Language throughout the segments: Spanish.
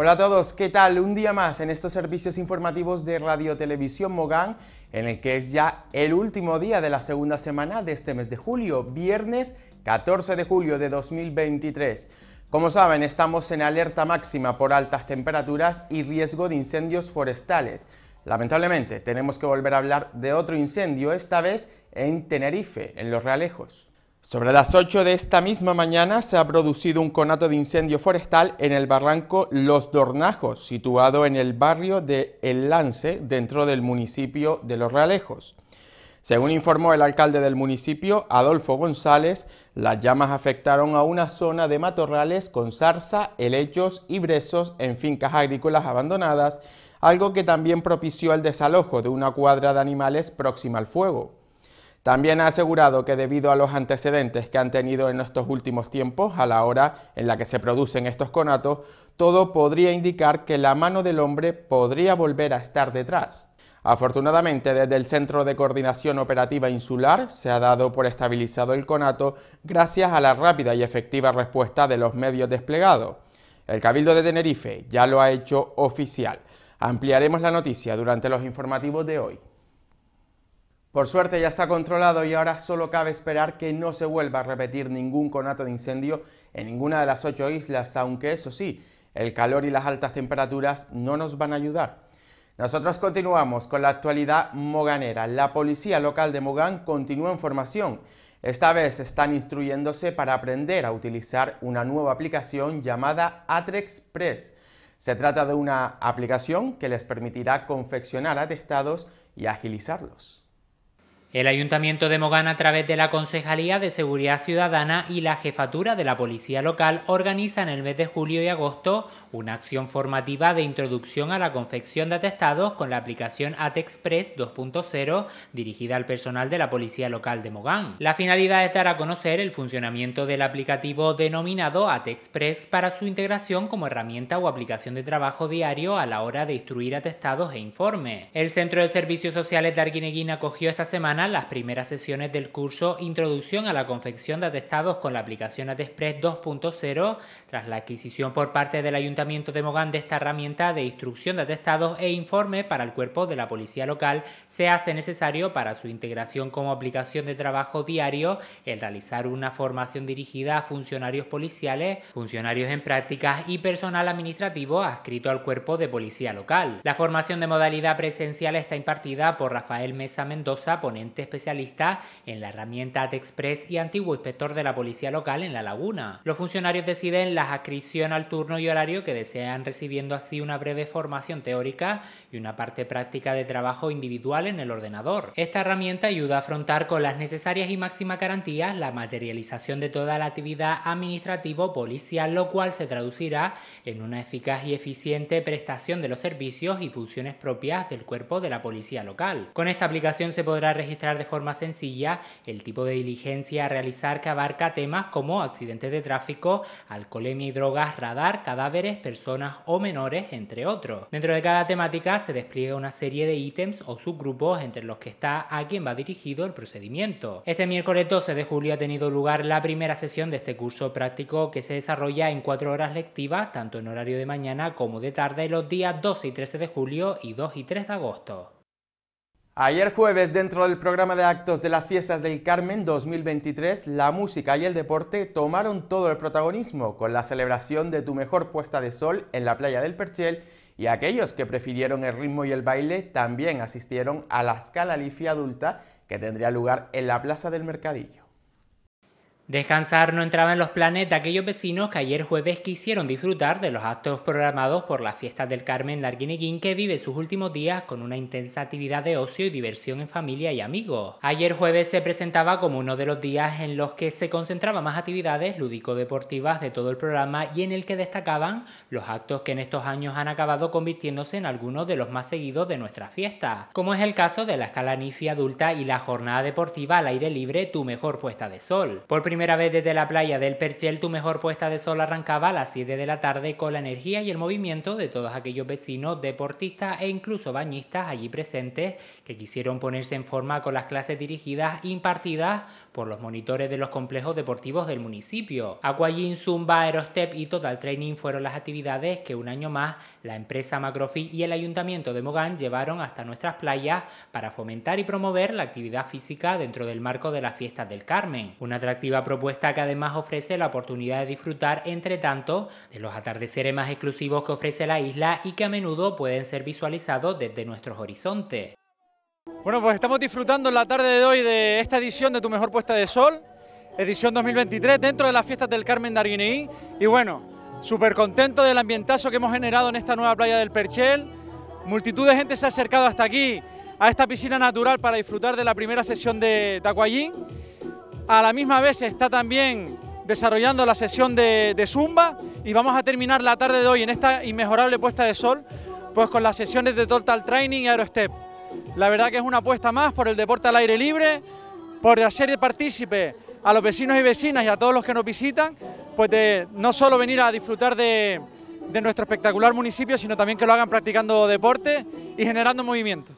Hola a todos, ¿qué tal? Un día más en estos servicios informativos de Radio Televisión Mogán, en el que es ya el último día de la segunda semana de este mes de julio, viernes 14 de julio de 2023. Como saben, estamos en alerta máxima por altas temperaturas y riesgo de incendios forestales. Lamentablemente, tenemos que volver a hablar de otro incendio, esta vez en Tenerife, en Los Realejos. Sobre las 8 de esta misma mañana se ha producido un conato de incendio forestal en el barranco Los Dornajos, situado en el barrio de El Lance, dentro del municipio de Los Realejos. Según informó el alcalde del municipio, Adolfo González, las llamas afectaron a una zona de matorrales con zarza, helechos y brezos en fincas agrícolas abandonadas, algo que también propició el desalojo de una cuadra de animales próxima al fuego. También ha asegurado que debido a los antecedentes que han tenido en estos últimos tiempos, a la hora en la que se producen estos conatos, todo podría indicar que la mano del hombre podría volver a estar detrás. Afortunadamente, desde el Centro de Coordinación Operativa Insular se ha dado por estabilizado el conato gracias a la rápida y efectiva respuesta de los medios desplegados. El Cabildo de Tenerife ya lo ha hecho oficial. Ampliaremos la noticia durante los informativos de hoy. Por suerte ya está controlado y ahora solo cabe esperar que no se vuelva a repetir ningún conato de incendio en ninguna de las ocho islas, aunque eso sí, el calor y las altas temperaturas no nos van a ayudar. Nosotros continuamos con la actualidad moganera. La policía local de Mogán continúa en formación. Esta vez están instruyéndose para aprender a utilizar una nueva aplicación llamada Atrexpress. Se trata de una aplicación que les permitirá confeccionar atestados y agilizarlos. El Ayuntamiento de Mogán, a través de la Concejalía de Seguridad Ciudadana y la Jefatura de la Policía Local, organiza en el mes de julio y agosto una acción formativa de introducción a la confección de atestados con la aplicación ATEXpress 2.0 dirigida al personal de la Policía Local de Mogán. La finalidad es dar a conocer el funcionamiento del aplicativo denominado ATEXpress para su integración como herramienta o aplicación de trabajo diario a la hora de instruir atestados e informes. El Centro de Servicios Sociales de Arguineguín acogió esta semana las primeras sesiones del curso Introducción a la confección de atestados con la aplicación AdExpress 2.0, tras la adquisición por parte del Ayuntamiento de Mogán de esta herramienta de instrucción de atestados e informe para el cuerpo de la policía local, se hace necesario para su integración como aplicación de trabajo diario el realizar una formación dirigida a funcionarios policiales, funcionarios en prácticas y personal administrativo adscrito al cuerpo de policía local. La formación de modalidad presencial está impartida por Rafael Mesa Mendoza, poniendo especialista en la herramienta AtExpress y antiguo inspector de la policía local en La Laguna. Los funcionarios deciden la adscripción al turno y horario que desean, recibiendo así una breve formación teórica y una parte práctica de trabajo individual en el ordenador. Esta herramienta ayuda a afrontar con las necesarias y máximas garantías la materialización de toda la actividad administrativo-policial, lo cual se traducirá en una eficaz y eficiente prestación de los servicios y funciones propias del cuerpo de la policía local. Con esta aplicación se podrá registrar de forma sencilla el tipo de diligencia a realizar que abarca temas como accidentes de tráfico, alcoholemia y drogas, radar, cadáveres, personas o menores, entre otros. Dentro de cada temática se despliega una serie de ítems o subgrupos entre los que está a quien va dirigido el procedimiento. Este miércoles 12 de julio ha tenido lugar la primera sesión de este curso práctico que se desarrolla en cuatro horas lectivas, tanto en horario de mañana como de tarde, los días 12 y 13 de julio y 2 y 3 de agosto. Ayer jueves, dentro del programa de actos de las fiestas del Carmen 2023, la música y el deporte tomaron todo el protagonismo con la celebración de tu mejor puesta de sol en la playa del Perchel y aquellos que prefirieron el ritmo y el baile también asistieron a la escala adulta que tendría lugar en la Plaza del Mercadillo. Descansar no entraba en los planes de aquellos vecinos que ayer jueves quisieron disfrutar de los actos programados por las fiestas del Carmen Larguineguín que vive sus últimos días con una intensa actividad de ocio y diversión en familia y amigos. Ayer jueves se presentaba como uno de los días en los que se concentraban más actividades lúdico-deportivas de todo el programa y en el que destacaban los actos que en estos años han acabado convirtiéndose en algunos de los más seguidos de nuestra fiesta, como es el caso de la escala nifi adulta y la jornada deportiva al aire libre Tu Mejor Puesta de Sol. Por primera vez desde la playa del Perchel, tu mejor puesta de sol arrancaba a las 7 de la tarde con la energía y el movimiento de todos aquellos vecinos, deportistas e incluso bañistas allí presentes que quisieron ponerse en forma con las clases dirigidas impartidas por los monitores de los complejos deportivos del municipio. Aquagym, Zumba, Aerostep y Total Training fueron las actividades que un año más la empresa Macrofit y el Ayuntamiento de Mogán llevaron hasta nuestras playas para fomentar y promover la actividad física dentro del marco de las fiestas del Carmen. Una atractiva propuesta que además ofrece la oportunidad de disfrutar, entre tanto, de los atardeceres más exclusivos que ofrece la isla y que a menudo pueden ser visualizados desde nuestros horizontes. Bueno, pues estamos disfrutando en la tarde de hoy de esta edición de Tu Mejor Puesta de Sol, edición 2023, dentro de las fiestas del Carmen de Y bueno, súper contento del ambientazo que hemos generado en esta nueva playa del Perchel. Multitud de gente se ha acercado hasta aquí, a esta piscina natural, para disfrutar de la primera sesión de Tacuayín. A la misma vez se está también desarrollando la sesión de, Zumba y vamos a terminar la tarde de hoy en esta inmejorable puesta de sol pues con las sesiones de Total Training y Aerostep. La verdad que es una apuesta más por el deporte al aire libre, por hacer de partícipe a los vecinos y vecinas y a todos los que nos visitan, pues de no solo venir a disfrutar de nuestro espectacular municipio, sino también que lo hagan practicando deporte y generando movimiento.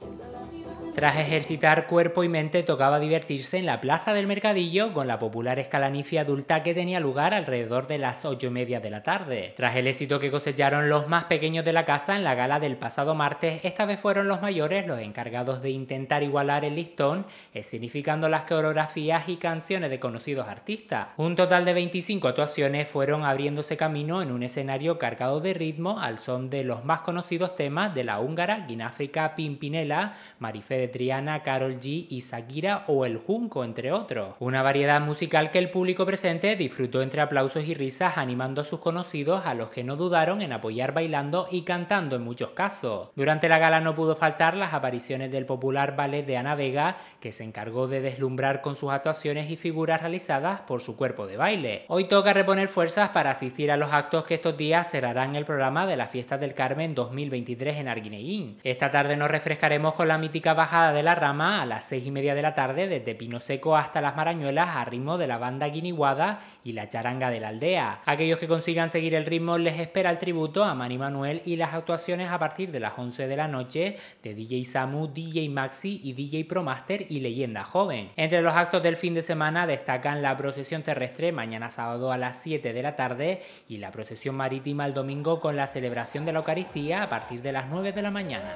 Tras ejercitar cuerpo y mente tocaba divertirse en la plaza del mercadillo con la popular escalanicia adulta que tenía lugar alrededor de las 8 y media de la tarde. Tras el éxito que cosecharon los más pequeños de la casa en la gala del pasado martes, esta vez fueron los mayores los encargados de intentar igualar el listón, significando las coreografías y canciones de conocidos artistas. Un total de 25 actuaciones fueron abriéndose camino en un escenario cargado de ritmo al son de los más conocidos temas de la húngara Guináfrica Pimpinela, Marifé Triana, Carol G y Shakira o El Junco, entre otros. Una variedad musical que el público presente disfrutó entre aplausos y risas animando a sus conocidos a los que no dudaron en apoyar bailando y cantando en muchos casos. Durante la gala no pudo faltar las apariciones del popular ballet de Ana Vega, que se encargó de deslumbrar con sus actuaciones y figuras realizadas por su cuerpo de baile. Hoy toca reponer fuerzas para asistir a los actos que estos días cerrarán el programa de la fiesta del Carmen 2023 en Arguineguín. Esta tarde nos refrescaremos con la mítica baja de la rama a las seis y media de la tarde desde Pino Seco hasta Las Marañuelas a ritmo de la banda guiniguada y la charanga de la aldea. Aquellos que consigan seguir el ritmo les espera el tributo a Mani Manuel y las actuaciones a partir de las 11 de la noche de DJ Samu, DJ Maxi y DJ Promaster y Leyenda Joven. Entre los actos del fin de semana destacan la procesión terrestre mañana sábado a las 7 de la tarde y la procesión marítima el domingo con la celebración de la Eucaristía a partir de las 9 de la mañana.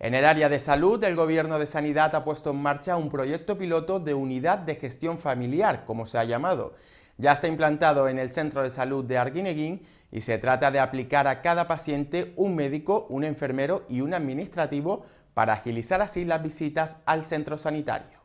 En el área de salud, el Gobierno de Sanidad ha puesto en marcha un proyecto piloto de unidad de gestión familiar, como se ha llamado. Ya está implantado en el Centro de Salud de Arguineguín y se trata de aplicar a cada paciente un médico, un enfermero y un administrativo para agilizar así las visitas al centro sanitario.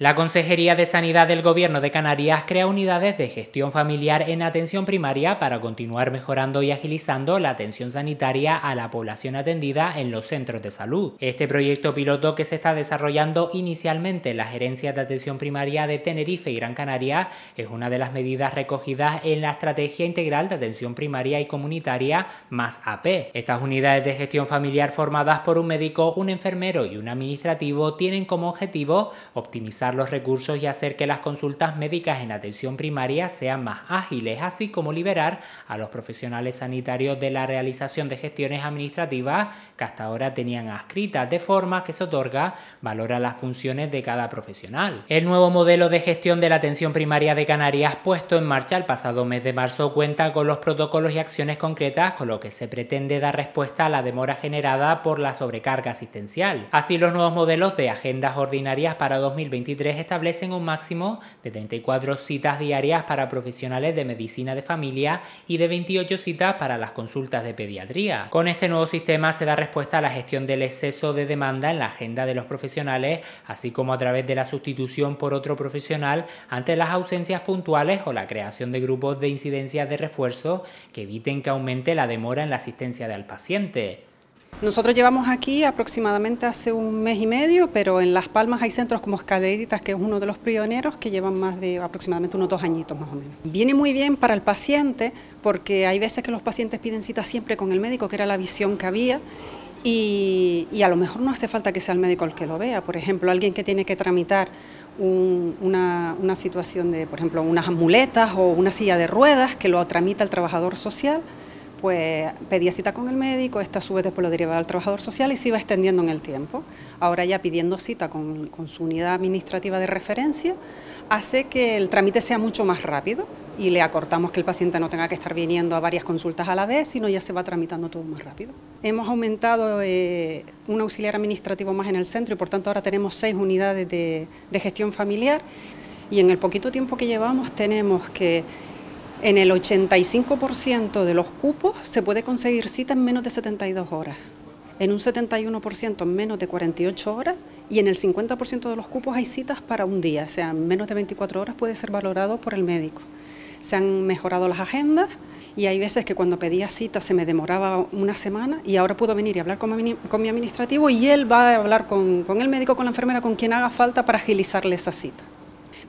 La Consejería de Sanidad del Gobierno de Canarias crea unidades de gestión familiar en atención primaria para continuar mejorando y agilizando la atención sanitaria a la población atendida en los centros de salud. Este proyecto piloto que se está desarrollando inicialmente en las Gerencia de Atención Primaria de Tenerife y Gran Canaria es una de las medidas recogidas en la Estrategia Integral de Atención Primaria y Comunitaria más AP. Estas unidades de gestión familiar formadas por un médico, un enfermero y un administrativo tienen como objetivo optimizar los recursos y hacer que las consultas médicas en atención primaria sean más ágiles, así como liberar a los profesionales sanitarios de la realización de gestiones administrativas que hasta ahora tenían adscritas, de forma que se otorga valor a las funciones de cada profesional. El nuevo modelo de gestión de la atención primaria de Canarias puesto en marcha el pasado mes de marzo cuenta con los protocolos y acciones concretas con lo que se pretende dar respuesta a la demora generada por la sobrecarga asistencial. Así los nuevos modelos de agendas ordinarias para 2022 establecen un máximo de 34 citas diarias para profesionales de medicina de familia y de 28 citas para las consultas de pediatría. Con este nuevo sistema se da respuesta a la gestión del exceso de demanda en la agenda de los profesionales, así como a través de la sustitución por otro profesional ante las ausencias puntuales o la creación de grupos de incidencias de refuerzo que eviten que aumente la demora en la asistencia del paciente. Nosotros llevamos aquí aproximadamente hace un mes y medio, pero en Las Palmas hay centros como Escaleritas, que es uno de los pioneros, que llevan más de aproximadamente unos dos añitos más o menos. Viene muy bien para el paciente, porque hay veces que los pacientes piden cita siempre con el médico, que era la visión que había, y, a lo mejor no hace falta que sea el médico el que lo vea. Por ejemplo, alguien que tiene que tramitar una, una situación de, por ejemplo, unas muletas o una silla de ruedas, que lo tramita el trabajador social pues pedía cita con el médico, esta sube después lo derivaba al trabajador social y se iba extendiendo en el tiempo. Ahora ya pidiendo cita con, su unidad administrativa de referencia hace que el trámite sea mucho más rápido y le acortamos que el paciente no tenga que estar viniendo a varias consultas a la vez, sino ya se va tramitando todo más rápido. Hemos aumentado eh, un auxiliar administrativo más en el centro y por tanto ahora tenemos seis unidades de gestión familiar y en el poquito tiempo que llevamos tenemos que en el 85% de los cupos se puede conseguir cita en menos de 72 horas, en un 71% en menos de 48 horas y en el 50% de los cupos hay citas para un día, o sea, en menos de 24 horas puede ser valorado por el médico. Se han mejorado las agendas y hay veces que cuando pedía cita se me demoraba una semana y ahora puedo venir y hablar con mi, administrativo y él va a hablar con, con el médico, con la enfermera, con quien haga falta para agilizarle esa cita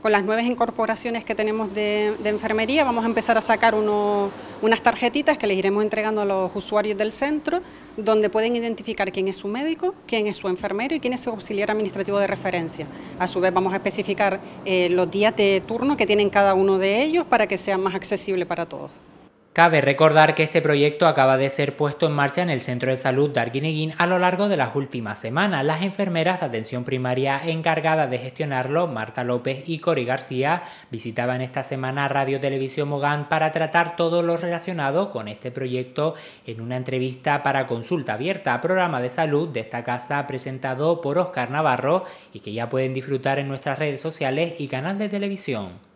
con las nuevas incorporaciones que tenemos de, enfermería, vamos a empezar a sacar unas tarjetitas que les iremos entregando a los usuarios del centro, donde pueden identificar quién es su médico, quién es su enfermero y quién es su auxiliar administrativo de referencia. A su vez vamos a especificar eh, los días de turno que tienen cada uno de ellos para que sea más accesible para todos. Cabe recordar que este proyecto acaba de ser puesto en marcha en el Centro de Salud Darguineguín a lo largo de las últimas semanas. Las enfermeras de atención primaria encargadas de gestionarlo, Marta López y Cori García, visitaban esta semana Radio Televisión Mogán para tratar todo lo relacionado con este proyecto en una entrevista para consulta abierta, programa de salud de esta casa presentado por Oscar Navarro y que ya pueden disfrutar en nuestras redes sociales y canal de televisión.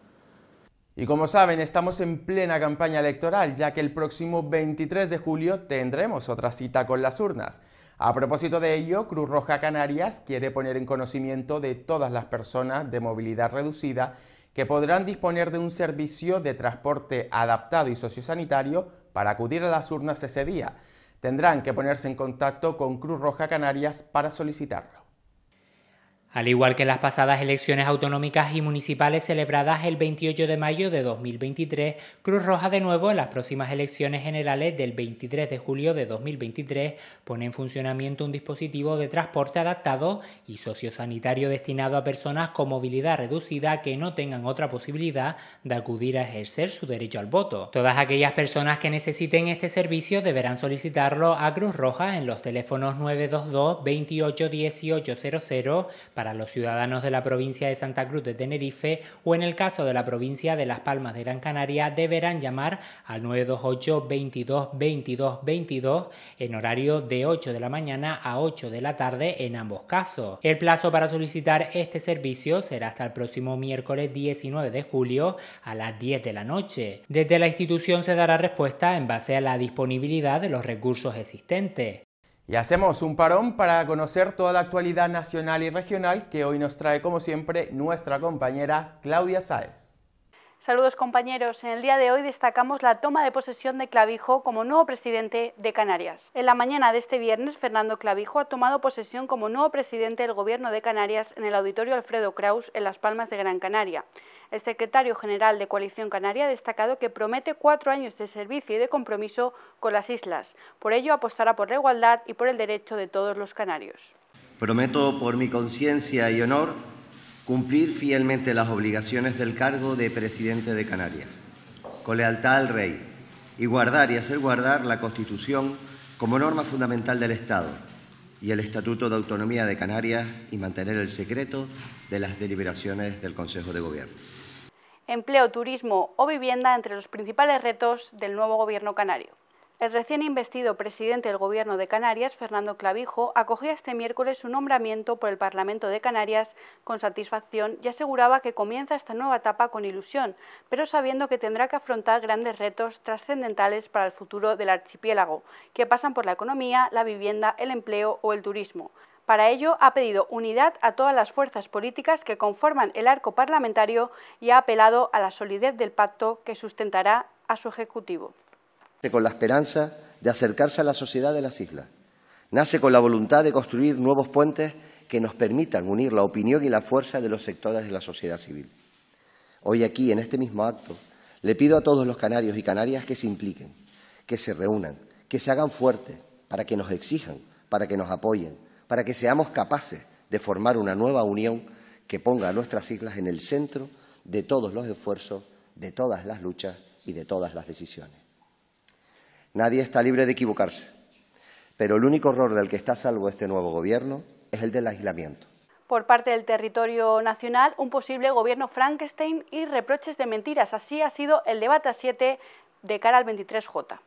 Y como saben, estamos en plena campaña electoral, ya que el próximo 23 de julio tendremos otra cita con las urnas. A propósito de ello, Cruz Roja Canarias quiere poner en conocimiento de todas las personas de movilidad reducida que podrán disponer de un servicio de transporte adaptado y sociosanitario para acudir a las urnas ese día. Tendrán que ponerse en contacto con Cruz Roja Canarias para solicitarlo al igual que en las pasadas elecciones autonómicas y municipales celebradas el 28 de mayo de 2023, Cruz Roja de nuevo en las próximas elecciones generales del 23 de julio de 2023 pone en funcionamiento un dispositivo de transporte adaptado y sociosanitario destinado a personas con movilidad reducida que no tengan otra posibilidad de acudir a ejercer su derecho al voto. Todas aquellas personas que necesiten este servicio deberán solicitarlo a Cruz Roja en los teléfonos 922 28 18 para los ciudadanos de la provincia de Santa Cruz de Tenerife o en el caso de la provincia de Las Palmas de Gran Canaria deberán llamar al 928 22 22 22 en horario de 8 de la mañana a 8 de la tarde en ambos casos. El plazo para solicitar este servicio será hasta el próximo miércoles 19 de julio a las 10 de la noche. Desde la institución se dará respuesta en base a la disponibilidad de los recursos existentes. Y hacemos un parón para conocer toda la actualidad nacional y regional que hoy nos trae, como siempre, nuestra compañera Claudia Sáez. Saludos compañeros. En el día de hoy destacamos la toma de posesión de Clavijo como nuevo presidente de Canarias. En la mañana de este viernes, Fernando Clavijo ha tomado posesión como nuevo presidente del Gobierno de Canarias en el Auditorio Alfredo Kraus en Las Palmas de Gran Canaria. El secretario general de Coalición Canaria ha destacado que promete cuatro años de servicio y de compromiso con las islas. Por ello apostará por la igualdad y por el derecho de todos los canarios. Prometo por mi conciencia y honor cumplir fielmente las obligaciones del cargo de presidente de Canarias, con lealtad al rey, y guardar y hacer guardar la Constitución como norma fundamental del Estado y el Estatuto de Autonomía de Canarias y mantener el secreto de las deliberaciones del Consejo de Gobierno. Empleo, turismo o vivienda entre los principales retos del nuevo Gobierno canario. El recién investido presidente del Gobierno de Canarias, Fernando Clavijo, acogía este miércoles su nombramiento por el Parlamento de Canarias con satisfacción y aseguraba que comienza esta nueva etapa con ilusión, pero sabiendo que tendrá que afrontar grandes retos trascendentales para el futuro del archipiélago, que pasan por la economía, la vivienda, el empleo o el turismo. Para ello ha pedido unidad a todas las fuerzas políticas que conforman el arco parlamentario y ha apelado a la solidez del pacto que sustentará a su Ejecutivo con la esperanza de acercarse a la sociedad de las islas. Nace con la voluntad de construir nuevos puentes que nos permitan unir la opinión y la fuerza de los sectores de la sociedad civil. Hoy aquí, en este mismo acto, le pido a todos los canarios y canarias que se impliquen, que se reúnan, que se hagan fuertes, para que nos exijan, para que nos apoyen, para que seamos capaces de formar una nueva unión que ponga a nuestras islas en el centro de todos los esfuerzos, de todas las luchas y de todas las decisiones. Nadie está libre de equivocarse, pero el único error del que está a salvo este nuevo gobierno es el del aislamiento. Por parte del territorio nacional, un posible gobierno Frankenstein y reproches de mentiras. Así ha sido el debate a 7 de cara al 23J.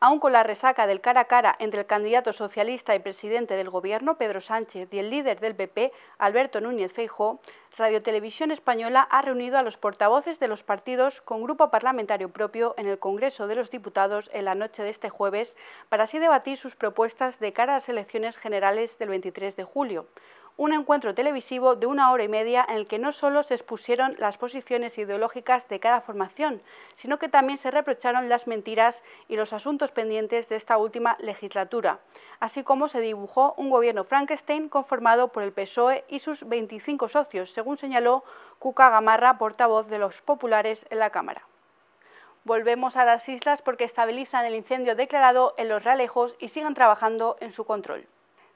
Aún con la resaca del cara a cara entre el candidato socialista y presidente del Gobierno, Pedro Sánchez, y el líder del PP, Alberto Núñez Feijóo, Radio Televisión Española ha reunido a los portavoces de los partidos con grupo parlamentario propio en el Congreso de los Diputados en la noche de este jueves para así debatir sus propuestas de cara a las elecciones generales del 23 de julio un encuentro televisivo de una hora y media en el que no solo se expusieron las posiciones ideológicas de cada formación, sino que también se reprocharon las mentiras y los asuntos pendientes de esta última legislatura, así como se dibujó un gobierno Frankenstein conformado por el PSOE y sus 25 socios, según señaló Cuca Gamarra, portavoz de los populares en la Cámara. Volvemos a las islas porque estabilizan el incendio declarado en los Ralejos y siguen trabajando en su control.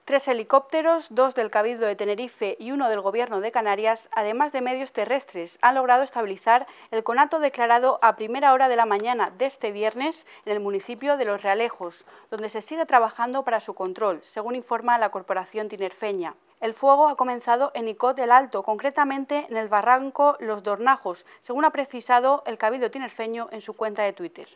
Tres helicópteros, dos del Cabildo de Tenerife y uno del Gobierno de Canarias, además de medios terrestres, han logrado estabilizar el conato declarado a primera hora de la mañana de este viernes en el municipio de Los Realejos, donde se sigue trabajando para su control, según informa la Corporación Tinerfeña. El fuego ha comenzado en Icot del Alto, concretamente en el barranco Los Dornajos, según ha precisado el Cabildo Tinerfeño en su cuenta de Twitter.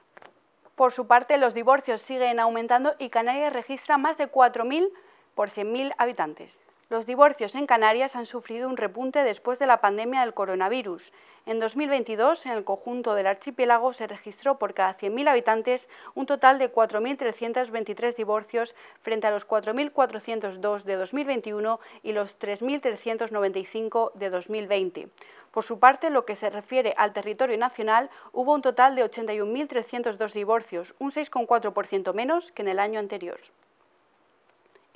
Por su parte, los divorcios siguen aumentando y Canarias registra más de 4.000 por 100.000 habitantes. Los divorcios en Canarias han sufrido un repunte después de la pandemia del coronavirus. En 2022, en el conjunto del archipiélago se registró por cada 100.000 habitantes un total de 4.323 divorcios frente a los 4.402 de 2021 y los 3.395 de 2020. Por su parte, lo que se refiere al territorio nacional, hubo un total de 81.302 divorcios, un 6,4% menos que en el año anterior.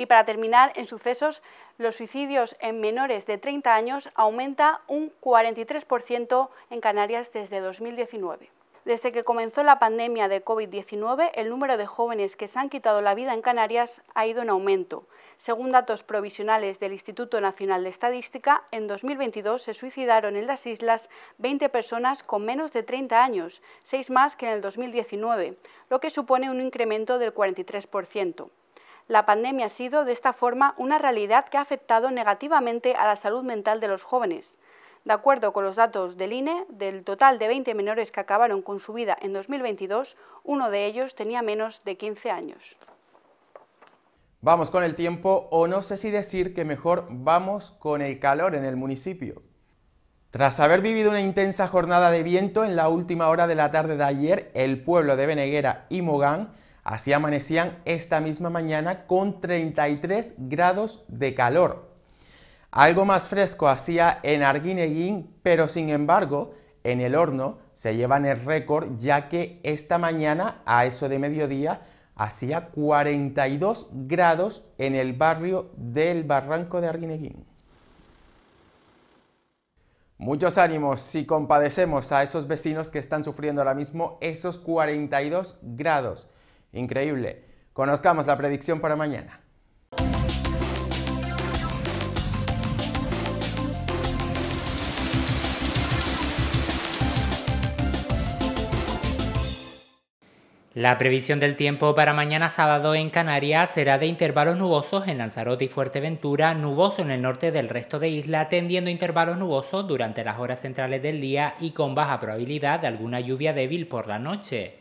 Y para terminar, en sucesos, los suicidios en menores de 30 años aumenta un 43% en Canarias desde 2019. Desde que comenzó la pandemia de COVID-19, el número de jóvenes que se han quitado la vida en Canarias ha ido en aumento. Según datos provisionales del Instituto Nacional de Estadística, en 2022 se suicidaron en las islas 20 personas con menos de 30 años, 6 más que en el 2019, lo que supone un incremento del 43% la pandemia ha sido, de esta forma, una realidad que ha afectado negativamente a la salud mental de los jóvenes. De acuerdo con los datos del INE, del total de 20 menores que acabaron con su vida en 2022, uno de ellos tenía menos de 15 años. Vamos con el tiempo o no sé si decir que mejor vamos con el calor en el municipio. Tras haber vivido una intensa jornada de viento en la última hora de la tarde de ayer, el pueblo de Beneguera y Mogán Así amanecían esta misma mañana con 33 grados de calor. Algo más fresco hacía en Arguineguín, pero sin embargo, en el horno se llevan el récord ya que esta mañana, a eso de mediodía, hacía 42 grados en el barrio del Barranco de Arguineguín. Muchos ánimos si compadecemos a esos vecinos que están sufriendo ahora mismo esos 42 grados. Increíble. Conozcamos la predicción para mañana. La previsión del tiempo para mañana sábado en Canarias será de intervalos nubosos en Lanzarote y Fuerteventura, nuboso en el norte del resto de isla, tendiendo intervalos nubosos durante las horas centrales del día y con baja probabilidad de alguna lluvia débil por la noche.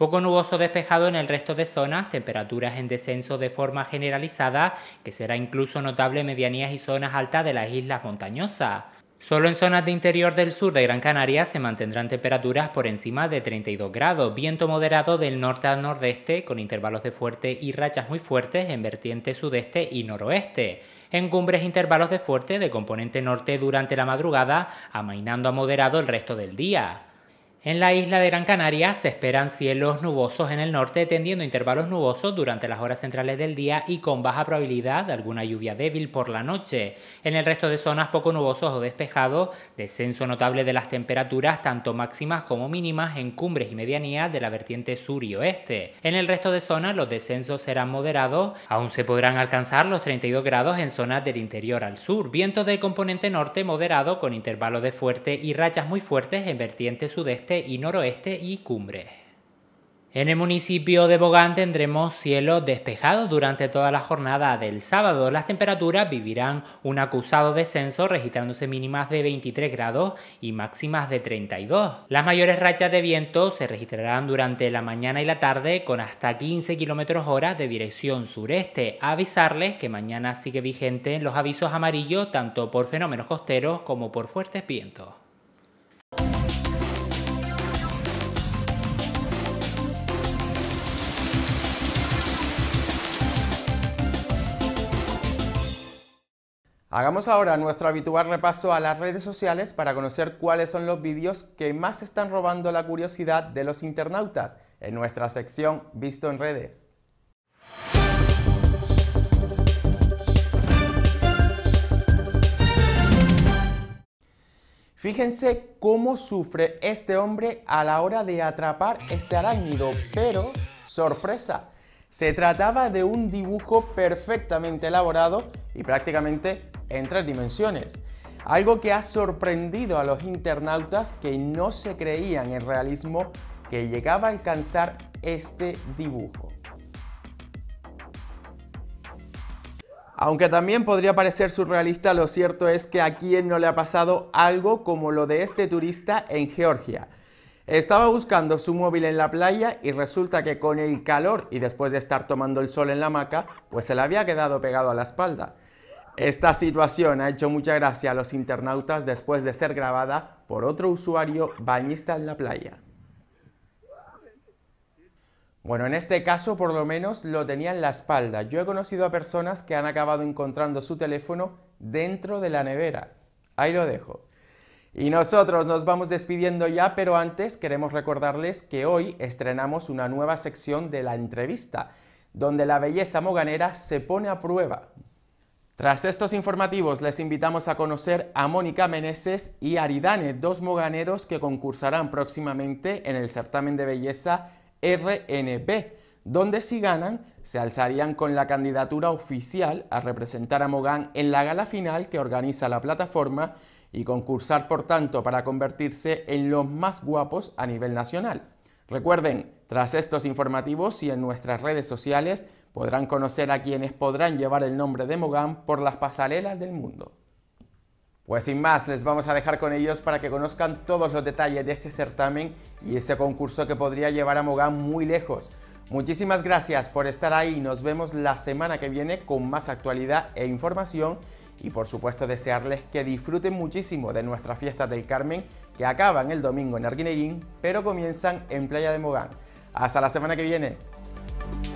Poco nuboso despejado en el resto de zonas, temperaturas en descenso de forma generalizada, que será incluso notable en medianías y zonas altas de las islas montañosas. Solo en zonas de interior del sur de Gran Canaria se mantendrán temperaturas por encima de 32 grados, viento moderado del norte al nordeste, con intervalos de fuerte y rachas muy fuertes en vertientes sudeste y noroeste. En cumbres intervalos de fuerte de componente norte durante la madrugada, amainando a moderado el resto del día. En la isla de Gran Canaria se esperan cielos nubosos en el norte, tendiendo intervalos nubosos durante las horas centrales del día y con baja probabilidad de alguna lluvia débil por la noche. En el resto de zonas poco nubosos o despejados, descenso notable de las temperaturas tanto máximas como mínimas en cumbres y medianías de la vertiente sur y oeste. En el resto de zonas los descensos serán moderados, aún se podrán alcanzar los 32 grados en zonas del interior al sur, vientos del componente norte moderado con intervalos de fuerte y rachas muy fuertes en vertiente sudeste y noroeste y cumbre. En el municipio de Bogán tendremos cielo despejado durante toda la jornada del sábado. Las temperaturas vivirán un acusado descenso, registrándose mínimas de 23 grados y máximas de 32. Las mayores rachas de viento se registrarán durante la mañana y la tarde con hasta 15 km hora de dirección sureste. avisarles que mañana sigue vigente los avisos amarillos tanto por fenómenos costeros como por fuertes vientos. Hagamos ahora nuestro habitual repaso a las redes sociales para conocer cuáles son los vídeos que más están robando la curiosidad de los internautas en nuestra sección Visto en redes. Fíjense cómo sufre este hombre a la hora de atrapar este arácnido, pero sorpresa, se trataba de un dibujo perfectamente elaborado y prácticamente en tres dimensiones. Algo que ha sorprendido a los internautas que no se creían el realismo que llegaba a alcanzar este dibujo. Aunque también podría parecer surrealista, lo cierto es que a quien no le ha pasado algo como lo de este turista en Georgia. Estaba buscando su móvil en la playa y resulta que con el calor y después de estar tomando el sol en la hamaca, pues se le había quedado pegado a la espalda. Esta situación ha hecho mucha gracia a los internautas después de ser grabada por otro usuario bañista en la playa. Bueno, en este caso por lo menos lo tenía en la espalda. Yo he conocido a personas que han acabado encontrando su teléfono dentro de la nevera. Ahí lo dejo. Y nosotros nos vamos despidiendo ya, pero antes queremos recordarles que hoy estrenamos una nueva sección de la entrevista, donde la belleza moganera se pone a prueba. Tras estos informativos les invitamos a conocer a Mónica Meneses y Aridane, dos moganeros que concursarán próximamente en el certamen de belleza RNB, donde si ganan se alzarían con la candidatura oficial a representar a Mogán en la gala final que organiza la plataforma y concursar por tanto para convertirse en los más guapos a nivel nacional. Recuerden, tras estos informativos y en nuestras redes sociales podrán conocer a quienes podrán llevar el nombre de Mogán por las pasarelas del mundo. Pues sin más, les vamos a dejar con ellos para que conozcan todos los detalles de este certamen y ese concurso que podría llevar a Mogán muy lejos. Muchísimas gracias por estar ahí, y nos vemos la semana que viene con más actualidad e información y por supuesto desearles que disfruten muchísimo de nuestras fiestas del Carmen que acaban el domingo en Arguineguín pero comienzan en Playa de Mogán. Hasta la semana que viene.